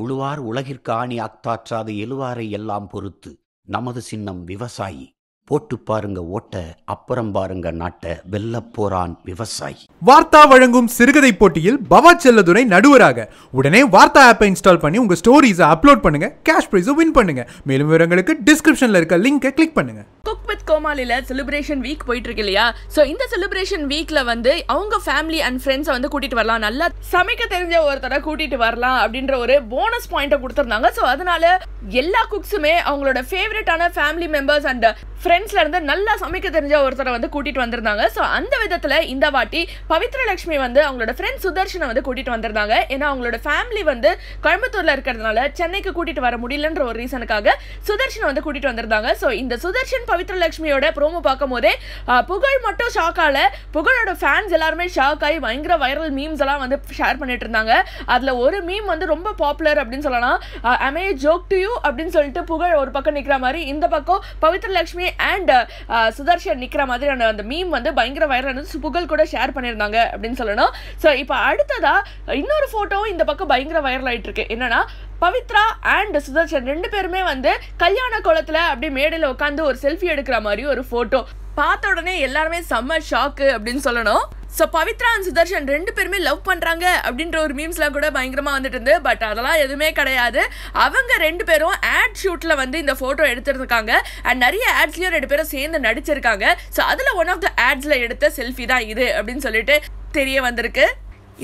உழுவார் உலகிற்கு ஆணி அத்தாற்றாத எழுவாரை எல்லாம் பொறுத்து நமது சின்னம் விவசாயி போட்டு பாருங்க ஓட்ட அப்புறம் பாருங்க நாட்ட போறான் விவசாயி வார்த்தா வழங்கும் சிறுகதை போட்டியில் பவா செல்லதுரை நடுவராக உடனே வார்த்தா ஆப்பை இன்ஸ்டால் பண்ணி உங்க ஸ்டோரிஸை அப்லோட் பண்ணுங்க கேஷ் ப்ரைஸை வின் பண்ணுங்க மேலும் விவரங்களுக்கு டிஸ்கிரிப்ஷன்ல இருக்க லிங்கை கிளிக் பண்ணுங்க கோமாலியில் செலிப்ரேஷன் வீக் போயிட்டு இருக்கு இல்லையா ஸோ இந்த செலிப்ரேஷன் வீக்கில் வந்து அவங்க ஃபேமிலி அண்ட் ஃப்ரெண்ட்ஸை வந்து கூட்டிகிட்டு வரலாம் நல்லா சமைக்க தெரிஞ்ச ஒருத்தரை கூட்டிகிட்டு வரலாம் அப்படின்ற ஒரு போனஸ் பாயிண்ட்டை கொடுத்துருந்தாங்க ஸோ அதனால எல்லா குக்ஸுமே அவங்களோட ஃபேவரட்டான ஃபேமிலி மெம்பர்ஸ் அண்ட் ஃப்ரெண்ட்ஸ்ல இருந்து நல்லா சமைக்க தெரிஞ்ச ஒருத்தரை வந்து கூட்டிட்டு வந்திருந்தாங்க ஸோ அந்த விதத்தில் இந்த வாட்டி பவித்ரலட்சுமி வந்து அவங்களோட ஃப்ரெண்ட் சுதர்ஷனை வந்து கூட்டிட்டு வந்திருந்தாங்க ஏன்னா அவங்களோட ஃபேமிலி வந்து கோயம்புத்தூர்ல இருக்கிறதுனால சென்னைக்கு கூட்டிட்டு வர முடியலன்ற ஒரு ரீசனுக்காக சுதர்ஷனை வந்து கூட்டிட்டு வந்திருந்தாங்க ஸோ இந்த சுதர்ஷன் பவித்ரலட்சுமியோட ப்ரோமோ பார்க்கும் போதே புகழ் மட்டும் ஷாக்கால புகழோட ஃபேன்ஸ் எல்லாருமே ஷாக் ஆகி பயங்கர வைரல் மீம்ஸ் எல்லாம் வந்து ஷேர் பண்ணிட்டு இருந்தாங்க அதில் ஒரு மீம் வந்து ரொம்ப பாப்புலர் அப்படின்னு சொல்லலாம் அமே ஜோக் டு யூ யூ அப்படின்னு சொல்லிட்டு புகழ் ஒரு பக்கம் நிற்கிற மாதிரி இந்த பக்கம் பவித்ர லக்ஷ்மி அண்ட் uh, சுதர்ஷன் நிற்கிற மாதிரியான அந்த மீம் வந்து பயங்கர வைரல் வந்து புகழ் கூட ஷேர் பண்ணியிருந்தாங்க அப்படின்னு சொல்லணும் ஸோ இப்போ அடுத்ததாக இன்னொரு ஃபோட்டோவும் இந்த பக்கம் பயங்கர வைரல் ஆகிட்டு இருக்கு என்னன்னா பவித்ரா அண்ட் சுதர்ஷன் ரெண்டு பேருமே வந்து கல்யாண குளத்தில் அப்படியே மேடையில் உட்காந்து ஒரு செல்ஃபி எடுக்கிற மாதிரி ஒரு ஃபோட்டோ பார்த்த உடனே எல்லாருமே செம்ம ஷாக்கு அப்படின்னு சொல்லணும் ஸோ பவித்ரா அண்ட் சுதர்ஷன் ரெண்டு பேருமே லவ் பண்ணுறாங்க அப்படின்ற ஒரு மீம்ஸ்லாம் கூட பயங்கரமாக வந்துட்டு இருந்து பட் அதெல்லாம் எதுவுமே கிடையாது அவங்க ரெண்டு பேரும் ஆட் ஷூட்டில் வந்து இந்த ஃபோட்டோ எடுத்துருக்காங்க அண்ட் நிறைய ஆட்ஸ்லேயும் ரெண்டு பேரும் சேர்ந்து நடிச்சிருக்காங்க ஸோ அதில் ஒன் ஆஃப் த ஆட்ஸில் எடுத்த செல்ஃபி தான் இது அப்படின்னு சொல்லிட்டு தெரிய வந்திருக்கு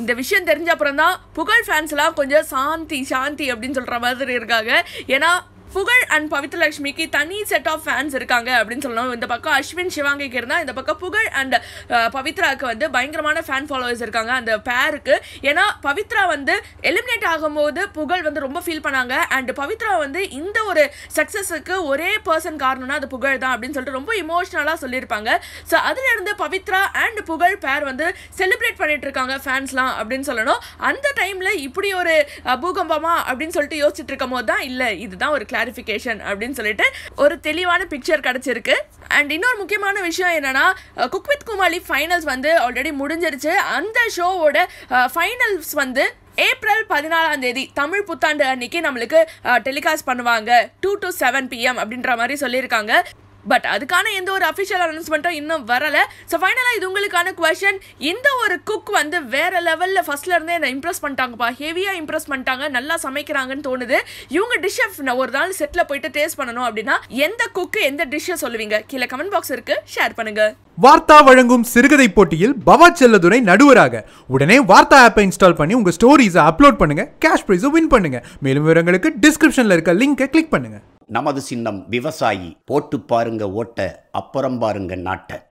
இந்த விஷயம் தெரிஞ்ச அப்புறம் தான் புகழ் ஃபேன்ஸ்லாம் கொஞ்சம் சாந்தி சாந்தி அப்படின்னு சொல்கிற மாதிரி இருக்காங்க ஏன்னா புகழ் அண்ட் பவித்ரலட்சுமிக்கு தனி செட் ஆஃப் ஃபேன்ஸ் இருக்காங்க அப்படின்னு சொல்லணும் இந்த பக்கம் அஸ்வின் சிவாங்கிக்கு இருந்தால் இந்த பக்கம் புகழ் அண்ட் பவித்ராவுக்கு வந்து பயங்கரமான ஃபேன் ஃபாலோவர்ஸ் இருக்காங்க அந்த பேருக்கு ஏன்னா பவித்ரா வந்து எலிமினேட் ஆகும்போது புகழ் வந்து ரொம்ப ஃபீல் பண்ணாங்க அண்ட் பவித்ரா வந்து இந்த ஒரு சக்ஸஸுக்கு ஒரே பர்சன் காரணம்னா அது புகழ் தான் அப்படின்னு சொல்லிட்டு ரொம்ப இமோஷனலாக சொல்லியிருப்பாங்க ஸோ அதிலிருந்து பவித்ரா அண்ட் புகழ் பேர் வந்து செலிப்ரேட் பண்ணிட்டு இருக்காங்க ஃபேன்ஸ்லாம் அப்படின்னு சொல்லணும் அந்த டைமில் இப்படி ஒரு பூகம்பமா அப்படின்னு சொல்லிட்டு யோசிச்சுட்டு இருக்கும் போது தான் இல்லை இதுதான் ஒரு கிளாஸ் கிளாரிஃபிகேஷன் அப்படின்னு சொல்லிட்டு ஒரு தெளிவான பிக்சர் கிடச்சிருக்கு அண்ட் இன்னொரு முக்கியமான விஷயம் என்னென்னா குக் வித் குமாலி ஃபைனல்ஸ் வந்து ஆல்ரெடி முடிஞ்சிருச்சு அந்த ஷோவோட ஃபைனல்ஸ் வந்து ஏப்ரல் பதினாலாம் தேதி தமிழ் புத்தாண்டு அன்னைக்கு நம்மளுக்கு டெலிகாஸ்ட் பண்ணுவாங்க டூ டு செவன் பிஎம் அப்படின்ற மாதிரி சொல்லியிருக்காங்க பட் அதுக்கான எந்த ஒரு அஃபிஷியல் அனௌன்ஸ்மெண்ட்டும் இன்னும் வரலை ஸோ ஃபைனலாக இது உங்களுக்கான கொஷன் இந்த ஒரு குக் வந்து வேறு லெவலில் ஃபஸ்ட்லேருந்தே என்னை இம்ப்ரெஸ் பண்ணிட்டாங்கப்பா ஹெவியாக இம்ப்ரெஸ் பண்ணிட்டாங்க நல்லா சமைக்கிறாங்கன்னு தோணுது இவங்க டிஷ்ஷை நான் ஒரு நாள் செட்டில் போயிட்டு டேஸ்ட் பண்ணணும் அப்படின்னா எந்த குக்கு எந்த டிஷ்ஷை சொல்லுவீங்க கீழே கமெண்ட் பாக்ஸ் இருக்கு ஷேர் பண்ணுங்க வார்த்தா வழங்கும் சிறுகதை போட்டியில் பவா செல்லதுரை நடுவராக உடனே வார்த்தா ஆப்பை இன்ஸ்டால் பண்ணி உங்கள் ஸ்டோரிஸை அப்லோட் பண்ணுங்கள் கேஷ் ப்ரைஸை வின் பண்ணுங்கள் மேலும் விவரங்களுக்கு டிஸ்கிரிப்ஷனில் இருக்க லிங்கை கிளிக் பண்ணுங்கள் நமது சின்னம் விவசாயி போட்டு பாருங்க ஓட்ட அப்புறம் பாருங்க நாட்ட